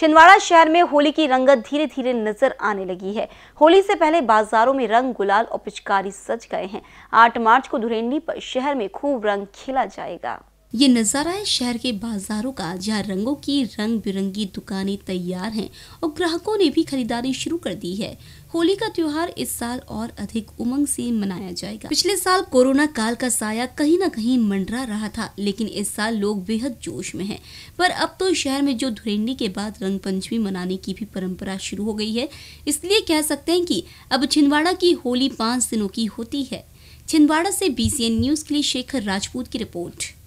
छिंदवाड़ा शहर में होली की रंगत धीरे धीरे नजर आने लगी है होली से पहले बाजारों में रंग गुलाल और पिचकारी सज गए हैं आठ मार्च को धुरेंडी पर शहर में खूब रंग खेला जाएगा ये नज़ारा है शहर के बाजारों का जहाँ रंगों की रंग बिरंगी दुकानें तैयार हैं और ग्राहकों ने भी खरीदारी शुरू कर दी है होली का त्योहार इस साल और अधिक उमंग से मनाया जाएगा पिछले साल कोरोना काल का साया कहीं ना कहीं मंडरा रहा था लेकिन इस साल लोग बेहद जोश में हैं पर अब तो शहर में जो धुरेंडी के बाद रंग पंचमी मनाने की भी परंपरा शुरू हो गई है इसलिए कह सकते हैं कि अब छिंदवाड़ा की होली पाँच दिनों की होती है छिंदवाड़ा से बी न्यूज के लिए शेखर राजपूत की रिपोर्ट